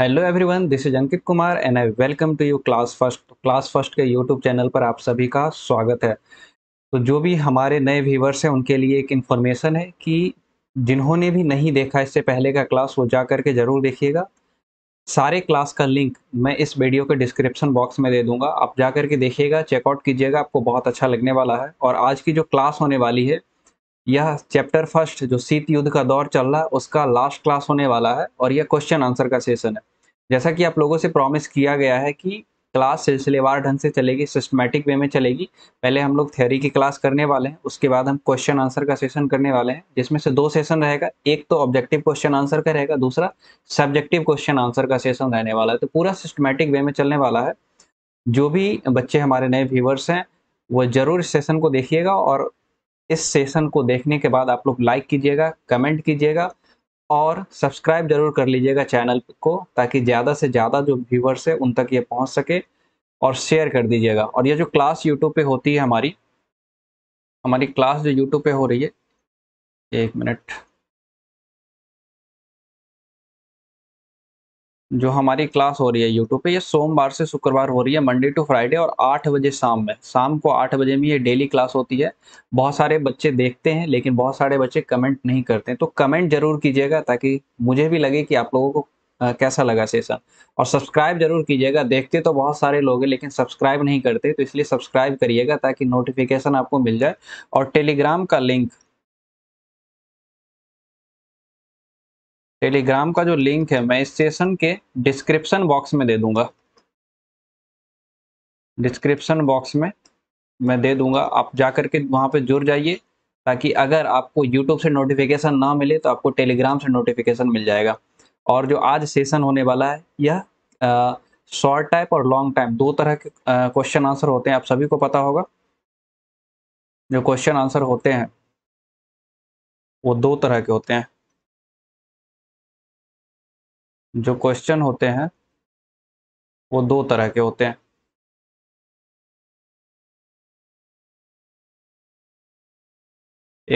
hello everyone this is Ankit Kumar and I welcome to you class first class first के YouTube channel पर आप सभी का स्वागत है तो जो भी हमारे नए व्यूवर्स हैं उनके लिए एक इन्फॉर्मेशन है कि जिन्होंने भी नहीं देखा इससे पहले का क्लास वो जा करके ज़रूर देखिएगा सारे क्लास का लिंक मैं इस वीडियो के डिस्क्रिप्शन बॉक्स में दे दूंगा आप जा करके देखिएगा चेकआउट कीजिएगा आपको बहुत अच्छा लगने वाला है और आज की जो क्लास होने वाली है यह चैप्टर फर्स्ट जो शीत युद्ध का दौर चल रहा है उसका लास्ट क्लास होने वाला है और यह क्वेश्चन आंसर का सेशन है जैसा कि आप लोगों से प्रॉमिस किया गया है कि क्लास सिलसिलेवार ढंग से चलेगी सिस्टमेटिक वे में चलेगी पहले हम लोग थ्योरी की क्लास करने वाले हैं उसके बाद हम क्वेश्चन आंसर का सेशन करने वाले हैं जिसमें से दो सेशन रहेगा एक तो ऑब्जेक्टिव क्वेश्चन आंसर का रहेगा दूसरा सब्जेक्टिव क्वेश्चन आंसर का सेशन रहने वाला है तो पूरा सिस्टमेटिक वे में चलने वाला है जो भी बच्चे हमारे नए व्यूवर्स हैं वो जरूर इस सेशन को देखिएगा और इस सेशन को देखने के बाद आप लोग लाइक कीजिएगा कमेंट कीजिएगा और सब्सक्राइब जरूर कर लीजिएगा चैनल को ताकि ज़्यादा से ज़्यादा जो व्यूवर्स है उन तक ये पहुँच सके और शेयर कर दीजिएगा और ये जो क्लास यूट्यूब पे होती है हमारी हमारी क्लास जो यूट्यूब पे हो रही है एक मिनट जो हमारी क्लास हो रही है यूट्यूब पे ये सोमवार से शुक्रवार हो रही है मंडे टू फ्राइडे और आठ बजे शाम में शाम को आठ बजे में ये डेली क्लास होती है बहुत सारे बच्चे देखते हैं लेकिन बहुत सारे बच्चे कमेंट नहीं करते हैं तो कमेंट जरूर कीजिएगा ताकि मुझे भी लगे कि आप लोगों को आ, कैसा लगा सेशन और सब्सक्राइब जरूर कीजिएगा देखते तो बहुत सारे लोग हैं लेकिन सब्सक्राइब नहीं करते तो इसलिए सब्सक्राइब करिएगा ताकि नोटिफिकेशन आपको मिल जाए और टेलीग्राम का लिंक टेलीग्राम का जो लिंक है मैं इस सेशन के डिस्क्रिप्शन बॉक्स में दे दूंगा डिस्क्रिप्शन बॉक्स में मैं दे दूंगा आप जा करके वहाँ पे जुड़ जाइए ताकि अगर आपको यूट्यूब से नोटिफिकेशन ना मिले तो आपको टेलीग्राम से नोटिफिकेशन मिल जाएगा और जो आज सेशन होने वाला है यह शॉर्ट टाइप और लॉन्ग टाइप दो तरह के क्वेश्चन आंसर होते हैं आप सभी को पता होगा जो क्वेश्चन आंसर होते हैं वो दो तरह के होते हैं जो क्वेश्चन होते हैं वो दो तरह के होते हैं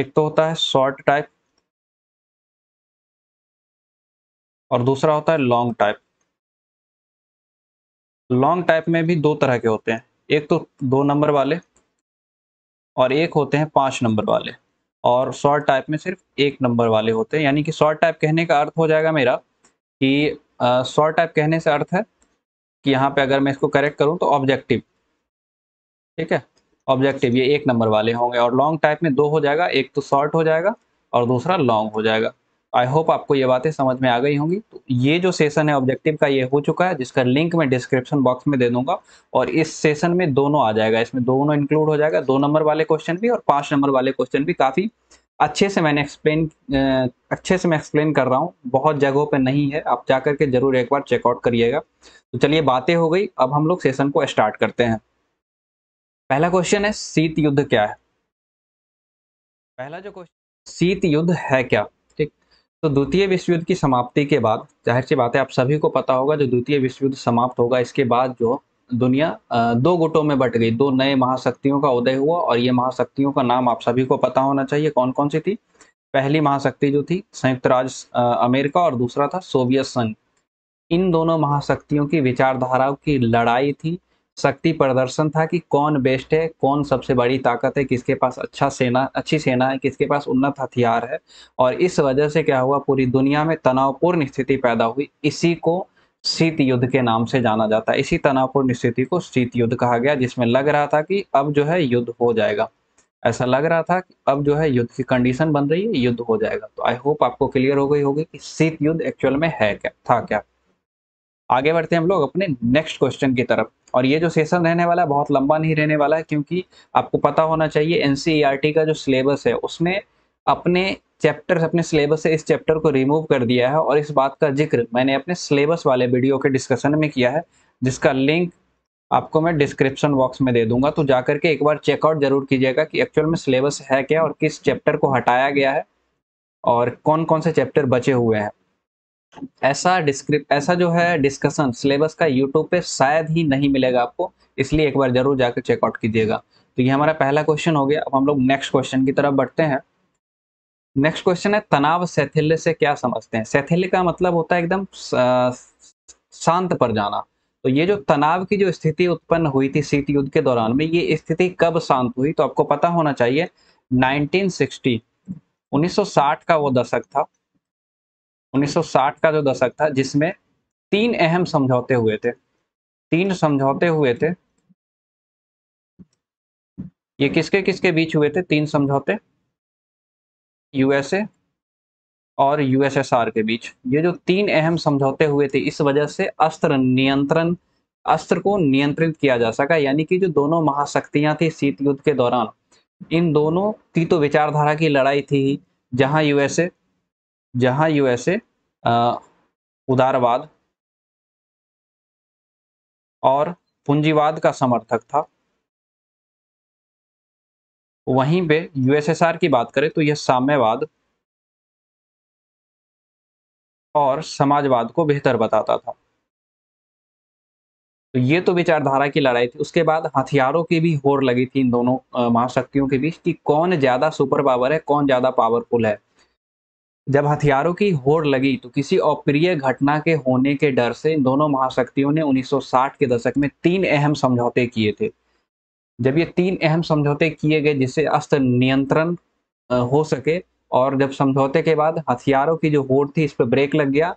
एक तो होता है शॉर्ट टाइप और दूसरा होता है लॉन्ग टाइप लॉन्ग टाइप में भी दो तरह के होते हैं एक तो दो नंबर वाले और एक होते हैं पांच नंबर वाले और शॉर्ट टाइप में सिर्फ एक नंबर वाले होते हैं यानी कि शॉर्ट टाइप कहने का अर्थ हो जाएगा मेरा कि शॉर्ट टाइप कहने से अर्थ है कि यहाँ पे अगर मैं इसको करेक्ट करूँ तो ऑब्जेक्टिव ठीक है ऑब्जेक्टिव ये एक नंबर वाले होंगे और लॉन्ग टाइप में दो हो जाएगा एक तो शॉर्ट हो जाएगा और दूसरा लॉन्ग हो जाएगा आई होप आपको ये बातें समझ में आ गई होंगी तो ये जो सेशन है ऑब्जेक्टिव का ये हो चुका है जिसका लिंक मैं डिस्क्रिप्शन बॉक्स में दे दूंगा और इस सेशन में दोनों आ जाएगा इसमें दोनों इंक्लूड हो जाएगा दो नंबर वाले क्वेश्चन भी और पांच नंबर वाले क्वेश्चन भी काफ़ी अच्छे से मैंने एक्सप्लेन अच्छे से मैं एक्सप्लेन कर रहा हूँ बहुत जगहों पर नहीं है आप जा करके जरूर एक बार चेकआउट करिएगा तो चलिए बातें हो गई अब हम लोग सेशन को स्टार्ट करते हैं पहला क्वेश्चन है शीत युद्ध क्या है पहला जो क्वेश्चन शीत युद्ध है क्या ठीक तो द्वितीय विश्व युद्ध की समाप्ति के बाद जाहिर सी बात है आप सभी को पता होगा जो द्वितीय विश्व युद्ध समाप्त होगा इसके बाद जो दुनिया दो गुटों में बट गई दो नए महाशक्तियों का उदय हुआ और ये महाशक्तियों का नाम आप सभी को पता होना चाहिए कौन कौन सी थी पहली महाशक्ति जो थी संयुक्त राज्य अमेरिका और दूसरा था सोवियत संघ इन दोनों महाशक्तियों की विचारधाराओं की लड़ाई थी शक्ति प्रदर्शन था कि कौन बेस्ट है कौन सबसे बड़ी ताकत है किसके पास अच्छा सेना अच्छी सेना है किसके पास उन्नत हथियार है और इस वजह से क्या हुआ पूरी दुनिया में तनावपूर्ण स्थिति पैदा हुई इसी को शीत युद्ध के नाम से जाना जाता है इसी तनावपूर्ण स्थिति को शीत युद्ध कहा गया जिसमें लग रहा था कि अब जो है युद्ध हो जाएगा ऐसा लग रहा था कि अब जो है युद्ध की कंडीशन बन रही है युद्ध हो जाएगा तो आई होप आपको क्लियर हो गई होगी कि शीत युद्ध एक्चुअल में है क्या था क्या आगे बढ़ते हैं हम लोग अपने नेक्स्ट क्वेश्चन की तरफ और ये जो सेशन रहने वाला है बहुत लंबा नहीं रहने वाला है क्योंकि आपको पता होना चाहिए एनसीईआरटी e का जो सिलेबस है उसमें अपने चैप्टर अपने सिलेबस से इस चैप्टर को रिमूव कर दिया है और इस बात का जिक्र मैंने अपने सिलेबस वाले वीडियो के डिस्कशन में किया है जिसका लिंक आपको मैं डिस्क्रिप्शन बॉक्स में दे दूंगा तो जाकर के एक बार चेकआउट जरूर कीजिएगा कि एक्चुअल में सिलेबस है क्या और किस चैप्टर को हटाया गया है और कौन कौन से चैप्टर बचे हुए हैं ऐसा डिस्क्रिप ऐसा जो है डिस्कशन सिलेबस का यूट्यूब पे शायद ही नहीं मिलेगा आपको इसलिए एक बार जरूर जाकर चेकआउट कीजिएगा तो ये हमारा पहला क्वेश्चन हो गया अब हम लोग नेक्स्ट क्वेश्चन की तरफ बढ़ते हैं नेक्स्ट क्वेश्चन है तनाव सैथिल्य से क्या समझते हैं सैथिल्य का मतलब होता है एकदम शांत पर जाना तो ये जो तनाव की जो स्थिति उत्पन्न हुई थी शीत युद्ध के दौरान में ये स्थिति कब शांत हुई तो आपको पता होना चाहिए 1960 1960 का वो दशक था 1960 का जो दशक था जिसमें तीन अहम समझौते हुए थे तीन समझौते हुए थे ये किसके किसके बीच हुए थे तीन समझौते यूएसए और यूएसएसआर के बीच ये जो तीन अहम समझौते हुए थे इस वजह से अस्त्र नियंत्रण अस्त्र को नियंत्रित किया जा सका यानी कि जो दोनों महाशक्तियां थी शीत युद्ध के दौरान इन दोनों की तो विचारधारा की लड़ाई थी जहां यूएसए जहां यूएसए उदारवाद और पूंजीवाद का समर्थक था वहीं पे यूएसएसआर की बात करें तो यह साम्यवाद और समाजवाद को बेहतर बताता था तो ये तो विचारधारा की लड़ाई थी उसके बाद हथियारों की भी होर लगी थी इन दोनों महाशक्तियों के बीच कि कौन ज्यादा सुपर पावर है कौन ज्यादा पावरफुल है जब हथियारों की होड़ लगी तो किसी अप्रिय घटना के होने के डर से इन दोनों महाशक्तियों ने 1960 के दशक में तीन अहम समझौते किए थे जब ये तीन अहम समझौते किए गए जिससे अस्त्र नियंत्रण हो सके और जब समझौते के बाद हथियारों की जो होड़ थी इस पर ब्रेक लग गया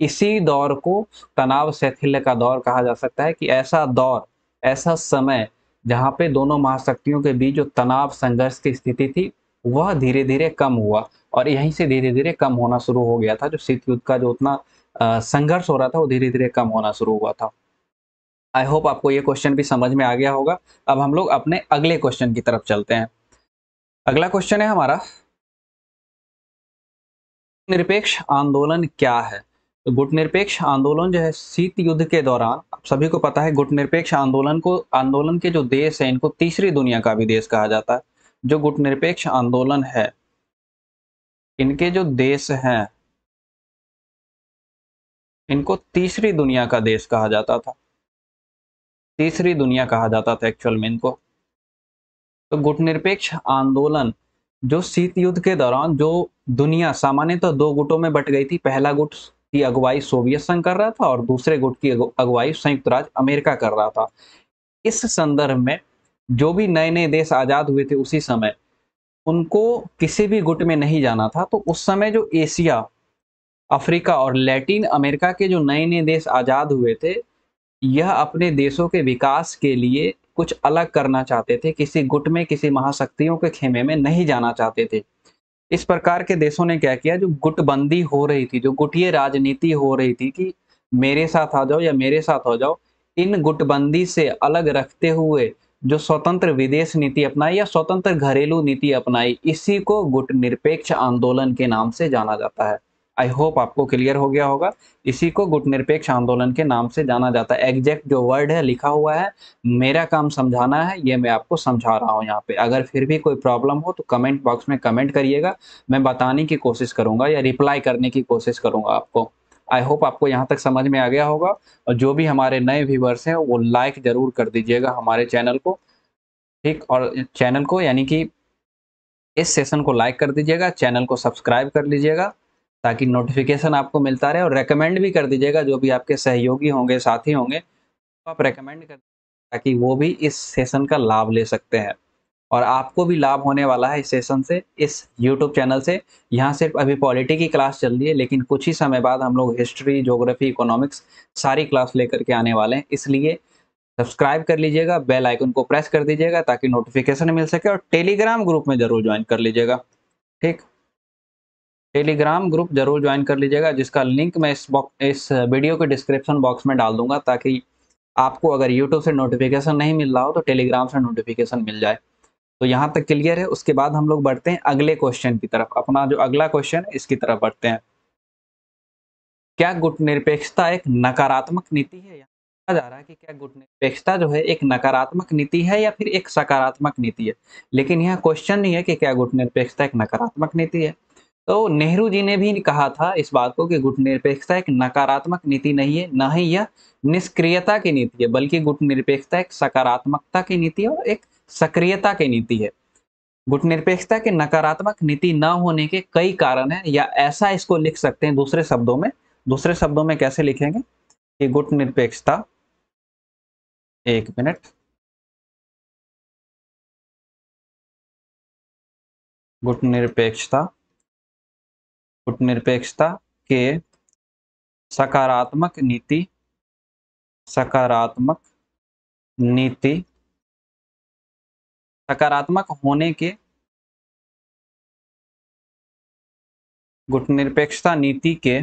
इसी दौर को तनाव शैथिल्य का दौर कहा जा सकता है कि ऐसा दौर ऐसा समय जहाँ पे दोनों महाशक्तियों के बीच जो तनाव संघर्ष की स्थिति थी वह धीरे धीरे कम हुआ और यहीं से धीरे धीरे कम होना शुरू हो गया था जो शीत युद्ध का जो उतना संघर्ष हो रहा था वो धीरे धीरे कम होना शुरू हुआ था आई होप आपको ये क्वेश्चन भी समझ में आ गया होगा अब हम लोग अपने अगले क्वेश्चन की तरफ चलते हैं अगला क्वेश्चन है हमारा निरपेक्ष आंदोलन क्या है तो गुटनिरपेक्ष आंदोलन जो है शीत युद्ध के दौरान आप सभी को पता है गुटनिरपेक्ष आंदोलन को आंदोलन के जो देश है इनको तीसरी दुनिया का भी देश कहा जाता है जो गुटनिरपेक्ष आंदोलन है इनके जो देश हैं इनको तीसरी दुनिया का देश कहा जाता था तीसरी दुनिया कहा जाता था एक्चुअल में इनको तो गुटनिरपेक्ष आंदोलन जो शीत युद्ध के दौरान जो दुनिया सामान्यतः तो दो गुटों में बट गई थी पहला गुट की अगुवाई सोवियत संघ कर रहा था और दूसरे गुट की अगुवाई संयुक्त राज्य अमेरिका कर रहा था इस संदर्भ में जो भी नए नए देश आज़ाद हुए थे उसी समय उनको किसी भी गुट में नहीं जाना था तो उस समय जो एशिया अफ्रीका और लैटिन अमेरिका के जो नए नए देश आज़ाद हुए थे यह अपने देशों के विकास के लिए कुछ अलग करना चाहते थे किसी गुट में किसी महाशक्तियों के खेमे में नहीं जाना चाहते थे इस प्रकार के देशों ने क्या किया जो गुटबंदी हो रही थी जो गुटीय राजनीति हो रही थी कि मेरे साथ आ जाओ या मेरे साथ हो जाओ इन गुटबंदी से अलग रखते हुए जो स्वतंत्र विदेश नीति अपनाई या स्वतंत्र घरेलू नीति अपनाई इसी को गुट निरपेक्ष आंदोलन के नाम से जाना जाता है आई होप आपको क्लियर हो गया होगा इसी को गुट निरपेक्ष आंदोलन के नाम से जाना जाता है एग्जैक्ट जो वर्ड है लिखा हुआ है मेरा काम समझाना है ये मैं आपको समझा रहा हूँ यहाँ पे अगर फिर भी कोई प्रॉब्लम हो तो कमेंट बॉक्स में कमेंट करिएगा मैं बताने की कोशिश करूँगा या रिप्लाई करने की कोशिश करूँगा आपको आई होप आपको यहाँ तक समझ में आ गया होगा और जो भी हमारे नए व्यूवर्स हैं वो लाइक ज़रूर कर दीजिएगा हमारे चैनल को ठीक और चैनल को यानी कि इस सेशन को लाइक कर दीजिएगा चैनल को सब्सक्राइब कर लीजिएगा ताकि नोटिफिकेशन आपको मिलता रहे और रेकमेंड भी कर दीजिएगा जो भी आपके सहयोगी होंगे साथी होंगे तो आप रेकमेंड कर ताकि वो भी इस सेशन का लाभ ले सकते हैं और आपको भी लाभ होने वाला है इस सेशन से इस यूट्यूब चैनल से यहाँ सिर्फ अभी पॉलिटी की क्लास चल रही है लेकिन कुछ ही समय बाद हम लोग हिस्ट्री जोग्राफी इकोनॉमिक्स सारी क्लास लेकर के आने वाले हैं इसलिए सब्सक्राइब कर लीजिएगा बेल आइकन को प्रेस कर दीजिएगा ताकि नोटिफिकेशन मिल सके और टेलीग्राम ग्रुप में जरूर ज्वाइन कर लीजिएगा ठीक टेलीग्राम ग्रुप जरूर ज्वाइन कर लीजिएगा जिसका लिंक मैं इस बॉक्स इस वीडियो के डिस्क्रिप्शन बॉक्स में डाल दूंगा ताकि आपको अगर यूट्यूब से नोटिफिकेशन नहीं मिल रहा हो तो टेलीग्राम से नोटिफिकेशन मिल जाए तो यहाँ तक क्लियर है उसके बाद हम लोग बढ़ते हैं अगले क्वेश्चन की तरफ अपना जो अगला क्वेश्चन है इसकी तरफ बढ़ते हैं क्या गुट निरपेक्षता एक नकारात्मक नीति है कहा जा रहा है कि क्या गुट निरपेक्षता जो है एक नकारात्मक नीति है या फिर एक सकारात्मक नीति है लेकिन यह क्वेश्चन नहीं है कि क्या गुट निरपेक्षता एक नकारात्मक नीति है तो नेहरू जी ने भी कहा था इस बात को कि गुट निरपेक्षता एक नकारात्मक नीति नहीं है ना ही यह निष्क्रियता की नीति है बल्कि गुट निरपेक्षता एक सकारात्मकता की नीति है और एक सक्रियता की नीति है गुट निरपेक्षता के नकारात्मक नीति न होने के कई कारण हैं या ऐसा इसको लिख सकते हैं दूसरे शब्दों में दूसरे शब्दों में कैसे लिखेंगे कि गुटनिरपेक्षता एक मिनट गुटनिरपेक्षता गुटनिरपेक्षता के सकारात्मक नीति सकारात्मक नीति सकारात्मक होने के गुटनिरपेक्षता नीति के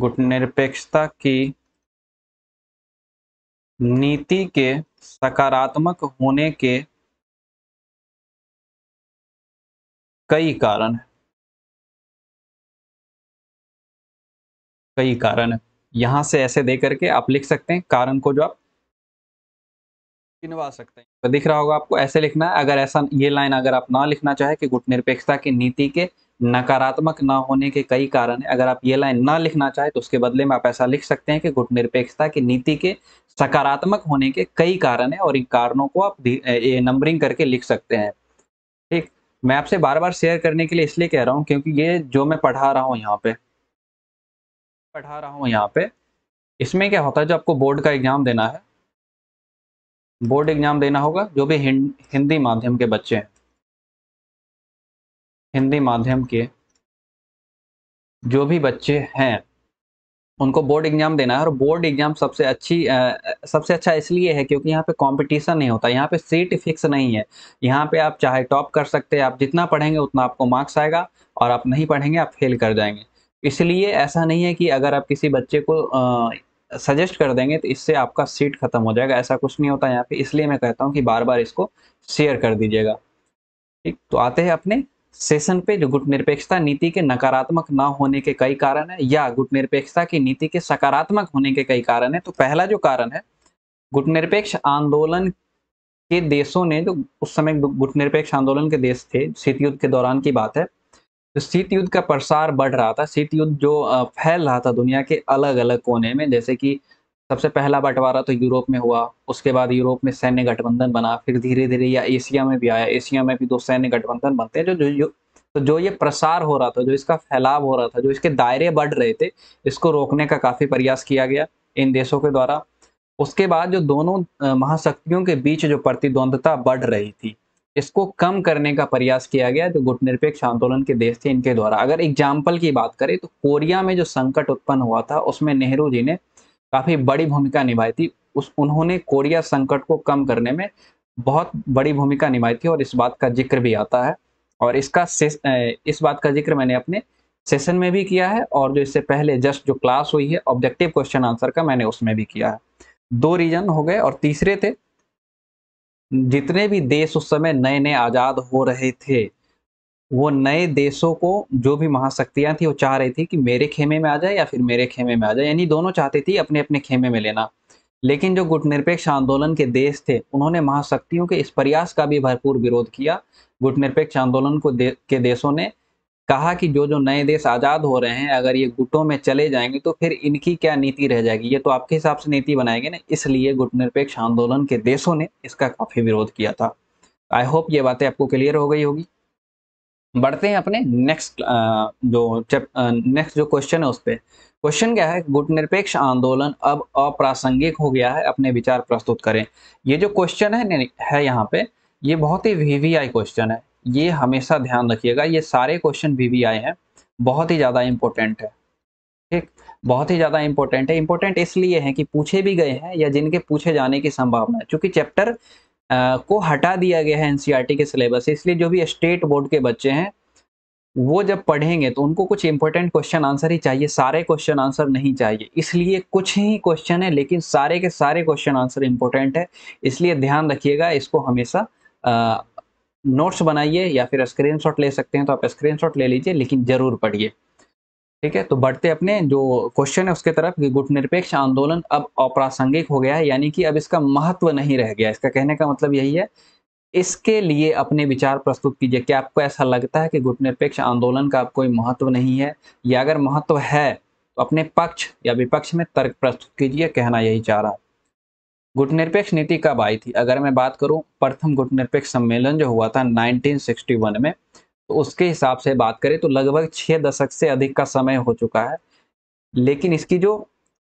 गुटनिरपेक्षता की नीति के सकारात्मक होने के कई कारण है कई कारण है यहां से ऐसे दे करके आप लिख सकते हैं कारण को जो आप गिनवा सकते हैं तो दिख रहा होगा आपको ऐसे लिखना है अगर ऐसा ये लाइन अगर आप ना लिखना चाहे कि गुट निरपेक्षता की नीति के नकारात्मक ना होने के कई कारण है अगर आप ये लाइन ना लिखना चाहे तो उसके बदले में आप ऐसा लिख सकते हैं कि गुट निरपेक्षता की नीति के सकारात्मक होने के कई कारण है और इन कारणों को आप नंबरिंग करके लिख सकते हैं ठीक मैं आपसे बार बार शेयर करने के लिए इसलिए कह रहा हूँ क्योंकि ये जो मैं पढ़ा रहा हूँ यहाँ पे पढ़ा रहा हूँ यहाँ पे इसमें क्या होता है जो आपको बोर्ड का एग्ज़ाम देना है बोर्ड एग्ज़ाम देना होगा जो भी हिंदी माध्यम के बच्चे हैं हिंदी माध्यम के जो भी बच्चे हैं उनको बोर्ड एग्जाम देना है और बोर्ड एग्जाम सबसे अच्छी आ, सबसे अच्छा इसलिए है क्योंकि यहाँ पे कंपटीशन नहीं होता यहाँ पे सीट फिक्स नहीं है यहाँ पे आप चाहे टॉप कर सकते हैं आप जितना पढ़ेंगे उतना आपको मार्क्स आएगा और आप नहीं पढ़ेंगे आप फेल कर जाएंगे इसलिए ऐसा नहीं है कि अगर आप किसी बच्चे को सजेस्ट कर देंगे तो इससे आपका सीट खत्म हो जाएगा ऐसा कुछ नहीं होता यहाँ पे इसलिए मैं कहता हूँ कि बार बार इसको शेयर कर दीजिएगा ठीक तो आते हैं अपने सेशन पे जो गुट निरपेक्षता नीति के नकारात्मक ना होने के कई कारण है या गुट निरपेक्षता की नीति के सकारात्मक होने के कई कारण है तो पहला जो कारण है गुट निरपेक्ष आंदोलन के देशों ने जो उस समय गुट निरपेक्ष आंदोलन के देश थे शीत युद्ध के दौरान की बात है तो शीत युद्ध का प्रसार बढ़ रहा था शीत युद्ध जो फैल रहा था दुनिया के अलग अलग कोने में जैसे कि सबसे पहला बंटवारा तो यूरोप में हुआ उसके बाद यूरोप में सैन्य गठबंधन बना फिर धीरे धीरे या एशिया में भी आया एशिया में भी दो सैन्य गठबंधन बनते हैं जो जो, जो तो जो ये प्रसार हो रहा था जो इसका फैलाव हो रहा था जो इसके दायरे बढ़ रहे थे इसको रोकने का काफ़ी प्रयास किया गया इन देशों के द्वारा उसके बाद जो दोनों महाशक्तियों के बीच जो प्रतिद्वंदता बढ़ रही थी इसको कम करने का प्रयास किया गया जो गुटनिरपेक्ष आंदोलन के देश थे इनके द्वारा अगर एग्जाम्पल की बात करें तो कोरिया में जो संकट उत्पन्न हुआ था उसमें नेहरू जी ने काफ़ी बड़ी भूमिका निभाई थी उस उन्होंने कोरिया संकट को कम करने में बहुत बड़ी भूमिका निभाई थी और इस बात का जिक्र भी आता है और इसका इस बात का जिक्र मैंने अपने सेशन में भी किया है और जो इससे पहले जस्ट जो क्लास हुई है ऑब्जेक्टिव क्वेश्चन आंसर का मैंने उसमें भी किया है दो रीजन हो गए और तीसरे थे जितने भी देश उस समय नए नए आजाद हो रहे थे वो नए देशों को जो भी महाशक्तियां थी वो चाह रही थी कि मेरे खेमे में आ जाए या फिर मेरे खेमे में आ जाए यानी दोनों चाहती थी अपने अपने खेमे में लेना लेकिन जो गुटनिरपेक्ष आंदोलन के देश थे उन्होंने महाशक्तियों के इस प्रयास का भी भरपूर विरोध किया गुटनिरपेक्ष आंदोलन को दे, के देशों ने कहा कि जो जो नए देश आज़ाद हो रहे हैं अगर ये गुटों में चले जाएंगे तो फिर इनकी क्या नीति रह जाएगी ये तो आपके हिसाब से नीति बनाएंगे ना इसलिए गुटनिरपेक्ष आंदोलन के देशों ने इसका काफ़ी विरोध किया था आई होप ये बातें आपको क्लियर हो गई होगी बढ़ते हैं अपने नेक्स्ट जो नेक्स्ट जो क्वेश्चन है उस पर क्वेश्चन क्या है गुटनिरपेक्ष आंदोलन अब अप्रासंगिक हो गया है अपने विचार प्रस्तुत करें ये जो क्वेश्चन है है यहाँ पे ये बहुत ही वीवीआई क्वेश्चन है ये हमेशा ध्यान रखिएगा ये सारे क्वेश्चन वीवीआई हैं बहुत ही ज़्यादा इम्पोर्टेंट है ठीक बहुत ही ज़्यादा इम्पोर्टेंट है इम्पोर्टेंट इसलिए है कि पूछे भी गए हैं या जिनके पूछे जाने की संभावना है क्योंकि चैप्टर को हटा दिया गया है एनसीईआरटी e के सिलेबस से इसलिए जो भी स्टेट बोर्ड के बच्चे हैं वो जब पढ़ेंगे तो उनको कुछ इंपॉर्टेंट क्वेश्चन आंसर ही चाहिए सारे क्वेश्चन आंसर नहीं चाहिए इसलिए कुछ ही क्वेश्चन है लेकिन सारे के सारे क्वेश्चन आंसर इंपॉर्टेंट है इसलिए ध्यान रखिएगा इसको हमेशा नोट्स बनाइए या फिर स्क्रीनशॉट ले सकते हैं तो आप स्क्रीनशॉट ले लीजिए लेकिन ज़रूर पढ़िए ठीक है तो बढ़ते अपने जो क्वेश्चन है उसके तरफ गुट निरपेक्ष आंदोलन अब अप्रासंगिक हो गया है यानी कि अब इसका महत्व नहीं रह गया इसका कहने का मतलब यही है इसके लिए अपने विचार प्रस्तुत कीजिए क्या आपको ऐसा लगता है कि गुट निरपेक्ष आंदोलन का अब कोई महत्व नहीं है या अगर महत्व है तो अपने पक्ष या विपक्ष में तर्क प्रस्तुत कीजिए कहना यही चाह रहा गुटनिरपेक्ष नीति कब आई थी अगर मैं बात करूं प्रथम गुटनिरपेक्ष सम्मेलन जो हुआ था 1961 में तो उसके हिसाब से बात करें तो लगभग छः दशक से अधिक का समय हो चुका है लेकिन इसकी जो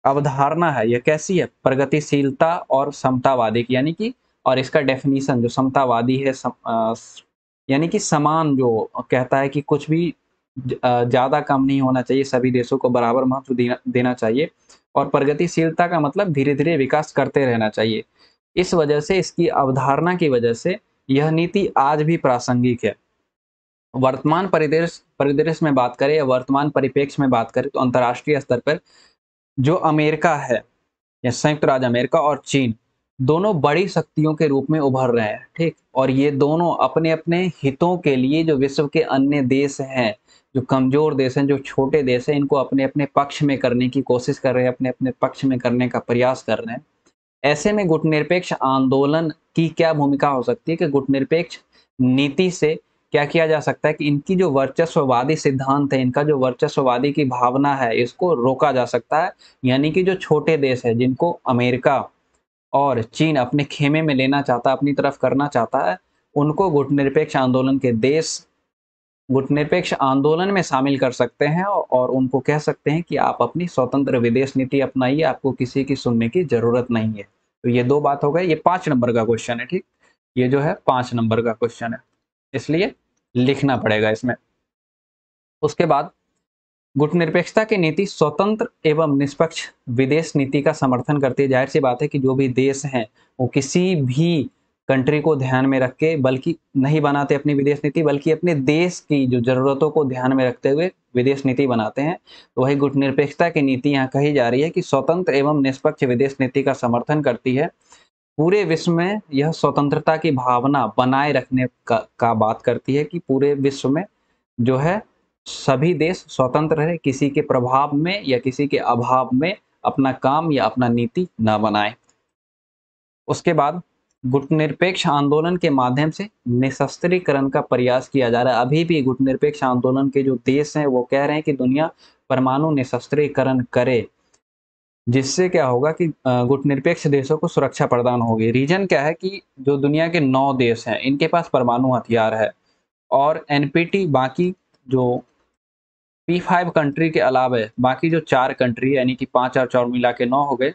अवधारणा है यह कैसी है प्रगतिशीलता और समतावादी की यानी कि और इसका डेफिनेशन जो समतावादी है सम, यानी कि समान जो कहता है कि कुछ भी ज़्यादा कम नहीं होना चाहिए सभी देशों को बराबर महत्व देना देना चाहिए और प्रगतिशीलता का मतलब धीरे धीरे विकास करते रहना चाहिए इस वजह से इसकी अवधारणा की वजह से यह नीति आज भी प्रासंगिक है वर्तमान परिदृश्य परिदृश्य में बात करें या वर्तमान परिपेक्ष में बात करें तो अंतर्राष्ट्रीय स्तर पर जो अमेरिका है या संयुक्त राज्य अमेरिका और चीन दोनों बड़ी शक्तियों के रूप में उभर रहे हैं ठीक और ये दोनों अपने अपने हितों के लिए जो विश्व के अन्य देश हैं जो कमजोर देश हैं जो छोटे देश हैं इनको अपने अपने पक्ष में करने की कोशिश कर रहे हैं अपने अपने पक्ष में करने का प्रयास कर रहे हैं ऐसे में गुटनिरपेक्ष आंदोलन की क्या भूमिका हो सकती है कि गुटनिरपेक्ष नीति से क्या किया जा सकता है कि इनकी जो वर्चस्ववादी सिद्धांत है इनका जो वर्चस्ववादी की भावना है इसको रोका जा सकता है यानी कि जो छोटे देश है जिनको अमेरिका और चीन अपने खेमे में लेना चाहता है अपनी तरफ करना चाहता है उनको गुटनिरपेक्ष आंदोलन के देश गुटनिरपेक्ष आंदोलन में शामिल कर सकते हैं और उनको कह सकते हैं कि आप अपनी स्वतंत्र विदेश नीति अपनाइए आपको किसी की सुनने की जरूरत नहीं है तो ये दो बात हो गई ये पांच नंबर का क्वेश्चन है ठीक ये जो है पांच नंबर का क्वेश्चन है इसलिए लिखना पड़ेगा इसमें उसके बाद गुटनिरपेक्षता की नीति स्वतंत्र एवं निष्पक्ष विदेश नीति का समर्थन करती है जाहिर सी बात है कि जो भी देश हैं वो किसी भी कंट्री को ध्यान में रख के बल्कि नहीं बनाते अपनी विदेश नीति बल्कि अपने देश की जो जरूरतों को ध्यान में रखते हुए विदेश नीति बनाते हैं तो वही गुट निरपेक्षता की नीति यहाँ कही जा रही है कि स्वतंत्र एवं निष्पक्ष विदेश नीति का समर्थन करती है पूरे विश्व में यह स्वतंत्रता की भावना बनाए रखने का, का बात करती है कि पूरे विश्व में जो है सभी देश स्वतंत्र है किसी के प्रभाव में या किसी के अभाव में अपना काम या अपना नीति न बनाए उसके बाद गुटनिरपेक्ष आंदोलन के माध्यम से निशस्त्रीकरण का प्रयास किया जा रहा है अभी भी गुटनिरपेक्ष आंदोलन के जो देश हैं वो कह रहे हैं कि दुनिया परमाणु निशस्त्रीकरण करे जिससे क्या होगा कि गुटनिरपेक्ष देशों को सुरक्षा प्रदान होगी रीजन क्या है कि जो दुनिया के नौ देश हैं इनके पास परमाणु हथियार है और एनपीटी बाकी जो पी फाइव कंट्री के अलावे बाकी जो चार कंट्री यानी कि पाँच और चार मिला के नौ हो गए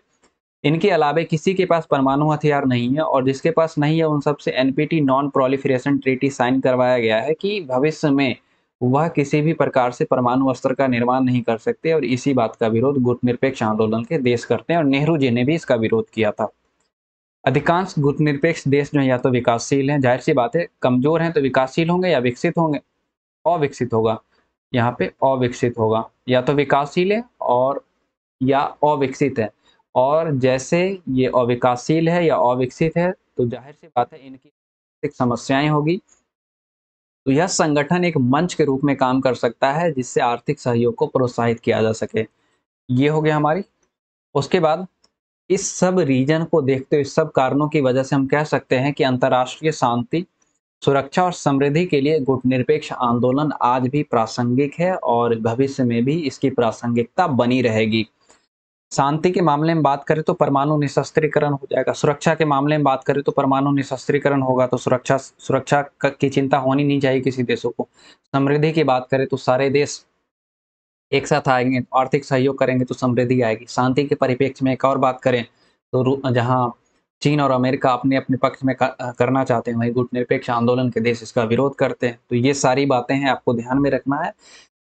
इनके अलावे किसी के पास परमाणु हथियार नहीं है और जिसके पास नहीं है उन सबसे NPT non proliferation treaty sign करवाया गया है कि भविष्य में वह किसी भी प्रकार से परमाणु अस्त्र का निर्माण नहीं कर सकते और इसी बात का विरोध गुटनिरपेक्ष आंदोलन के देश करते हैं और नेहरू जी ने भी इसका विरोध किया था अधिकांश गुटनिरपेक्ष देश जो है या तो विकासशील हैं जाहिर सी बात है कमजोर हैं तो विकासशील होंगे या विकसित होंगे अविकसित होगा यहाँ पे अविकसित होगा या तो विकासशील है और या अविकसित है और जैसे ये अविकासशील है या अविकसित है तो जाहिर सी बात है इनकी समस्याएं होगी तो यह संगठन एक मंच के रूप में काम कर सकता है जिससे आर्थिक सहयोग को प्रोत्साहित किया जा सके ये हो गया हमारी उसके बाद इस सब रीजन को देखते हुए सब कारणों की वजह से हम कह सकते हैं कि अंतर्राष्ट्रीय शांति सुरक्षा और समृद्धि के लिए गुट निरपेक्ष आंदोलन आज भी प्रासंगिक है और भविष्य में भी इसकी प्रासंगिकता बनी रहेगी शांति के मामले में बात करें तो परमाणु निशस्त्रीकरण हो जाएगा सुरक्षा के मामले में बात करें तो परमाणु निशस्त्रीकरण होगा तो सुरक्षा सुरक्षा की चिंता होनी नहीं चाहिए किसी देशों को समृद्धि की बात करें तो सारे देश एक साथ आएंगे आर्थिक सहयोग करेंगे तो समृद्धि आएगी शांति के परिप्रेक्ष्य में एक और बात करें तो जहाँ चीन और अमेरिका अपने अपने पक्ष में करना चाहते हैं वही गुट निरपेक्ष आंदोलन के देश इसका विरोध करते हैं तो ये सारी बातें हैं आपको ध्यान में रखना है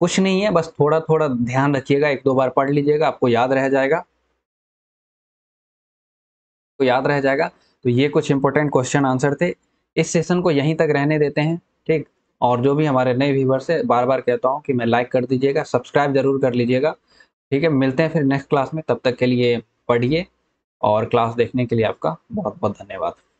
कुछ नहीं है बस थोड़ा थोड़ा ध्यान रखिएगा एक दो बार पढ़ लीजिएगा आपको याद रह जाएगा आपको याद रह जाएगा तो ये कुछ इंपॉर्टेंट क्वेश्चन आंसर थे इस सेशन को यहीं तक रहने देते हैं ठीक और जो भी हमारे नए व्यूवर्स है बार बार कहता हूँ कि मैं लाइक कर दीजिएगा सब्सक्राइब जरूर कर लीजिएगा ठीक है मिलते हैं फिर नेक्स्ट क्लास में तब तक के लिए पढ़िए और क्लास देखने के लिए आपका बहुत बहुत धन्यवाद